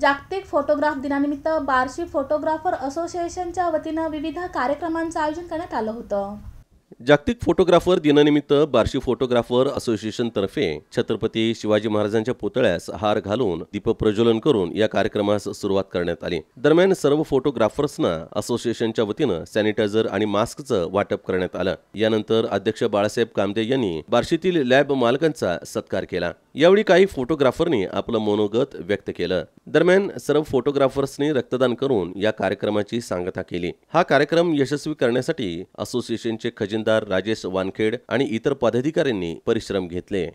जागतिक फोटोग्राफ दिनानिमित्त बार्शी फोटोग्राफर असोसिएशनच्या वतीनं विविध कार्यक्रमांचं आयोजन करण्यात आलं होतं जागतिक फोटोग्राफर दिनानिमित्त बार्शी फोटोग्राफर असोसिएशनतर्फे छत्रपती शिवाजी महाराजांच्या पुतळ्यास हार घालून दीप प्रज्वलन करून या कार्यक्रमास सुरुवात करण्यात आली दरम्यान सर्व फोटोग्राफर्सना असोसिएशनच्या वतीनं सॅनिटायझर आणि मास्कचं वाटप करण्यात आलं यानंतर अध्यक्ष बाळासाहेब कामदे यांनी बार्शीतील लॅब मालकांचा सत्कार केला यावेळी काही फोटोग्राफरनी आपलं मनोगत व्यक्त केलं दरम्यान सर्व फोटोग्राफर्सनी रक्तदान करून या कार्यक्रमाची सांगता केली हा कार्यक्रम यशस्वी करण्यासाठी असोसिएशनचे खजिनदार राजेश वानखेड आणि इतर पदाधिकाऱ्यांनी परिश्रम घेतले